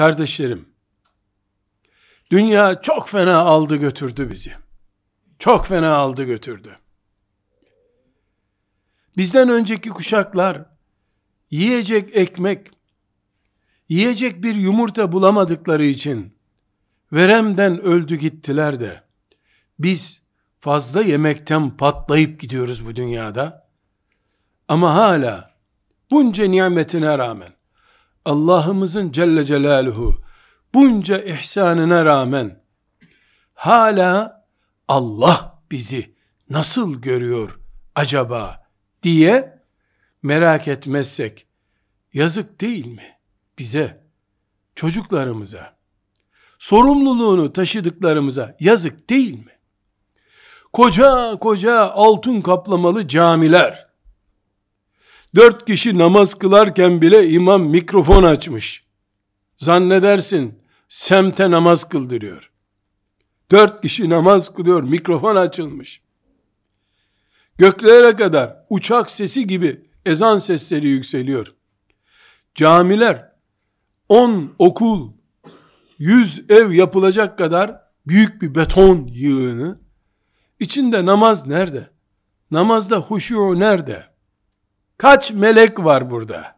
Kardeşlerim, dünya çok fena aldı götürdü bizi. Çok fena aldı götürdü. Bizden önceki kuşaklar yiyecek ekmek, yiyecek bir yumurta bulamadıkları için veremden öldü gittiler de biz fazla yemekten patlayıp gidiyoruz bu dünyada. Ama hala bunca nimetine rağmen Allah'ımızın Celle Celaluhu bunca ihsanına rağmen hala Allah bizi nasıl görüyor acaba diye merak etmezsek yazık değil mi bize, çocuklarımıza, sorumluluğunu taşıdıklarımıza yazık değil mi? Koca koca altın kaplamalı camiler, Dört kişi namaz kılarken bile imam mikrofon açmış. Zannedersin semte namaz kıldırıyor. Dört kişi namaz kılıyor, mikrofon açılmış. Göklere kadar uçak sesi gibi ezan sesleri yükseliyor. Camiler, on okul, yüz ev yapılacak kadar büyük bir beton yığını, içinde namaz nerede? Namazda huşu nerede? Kaç melek var burada?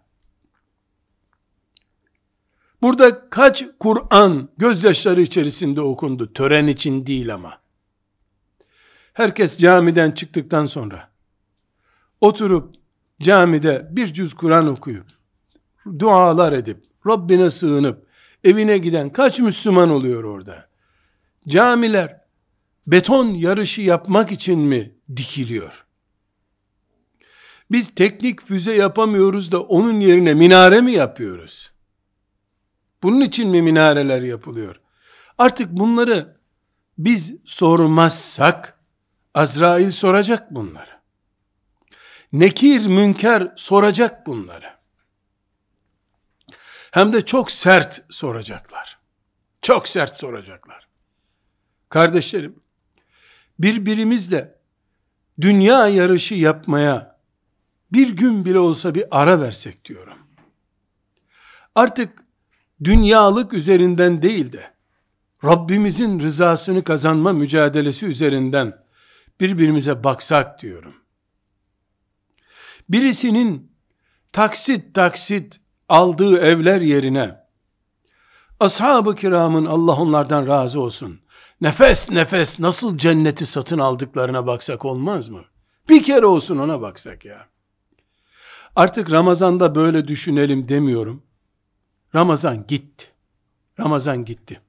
Burada kaç Kur'an gözyaşları içerisinde okundu? Tören için değil ama. Herkes camiden çıktıktan sonra oturup camide bir cüz Kur'an okuyup dualar edip Rabbine sığınıp evine giden kaç Müslüman oluyor orada? Camiler beton yarışı yapmak için mi dikiliyor? Biz teknik füze yapamıyoruz da onun yerine minare mi yapıyoruz? Bunun için mi minareler yapılıyor? Artık bunları biz sormazsak Azrail soracak bunları. Nekir, münker soracak bunları. Hem de çok sert soracaklar. Çok sert soracaklar. Kardeşlerim, birbirimizle dünya yarışı yapmaya bir gün bile olsa bir ara versek diyorum. Artık dünyalık üzerinden değil de Rabbimizin rızasını kazanma mücadelesi üzerinden birbirimize baksak diyorum. Birisinin taksit taksit aldığı evler yerine ashab-ı kiramın Allah onlardan razı olsun nefes nefes nasıl cenneti satın aldıklarına baksak olmaz mı? Bir kere olsun ona baksak ya. Artık Ramazan'da böyle düşünelim demiyorum. Ramazan gitti. Ramazan gitti.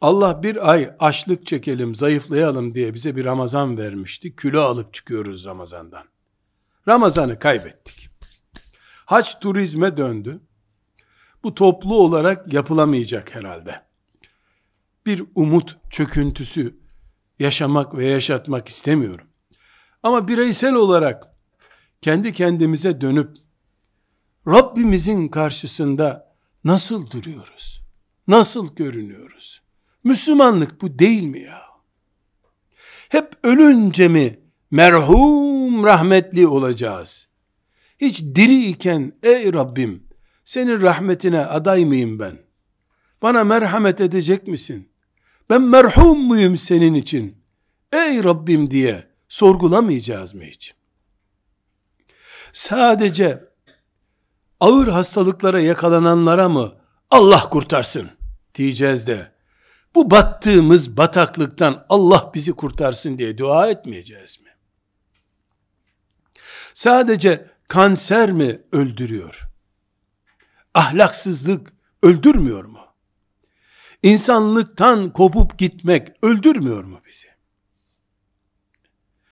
Allah bir ay açlık çekelim, zayıflayalım diye bize bir Ramazan vermişti. Kilo alıp çıkıyoruz Ramazan'dan. Ramazan'ı kaybettik. Haç turizme döndü. Bu toplu olarak yapılamayacak herhalde. Bir umut çöküntüsü yaşamak ve yaşatmak istemiyorum. Ama bireysel olarak kendi kendimize dönüp Rabbimizin karşısında nasıl duruyoruz? Nasıl görünüyoruz? Müslümanlık bu değil mi ya? Hep ölünce mi merhum rahmetli olacağız? Hiç diri iken ey Rabbim senin rahmetine aday mıyım ben? Bana merhamet edecek misin? Ben merhum muyum senin için? Ey Rabbim diye sorgulamayacağız mı hiç? sadece ağır hastalıklara yakalananlara mı Allah kurtarsın diyeceğiz de bu battığımız bataklıktan Allah bizi kurtarsın diye dua etmeyeceğiz mi? Sadece kanser mi öldürüyor? Ahlaksızlık öldürmüyor mu? İnsanlıktan kopup gitmek öldürmüyor mu bizi?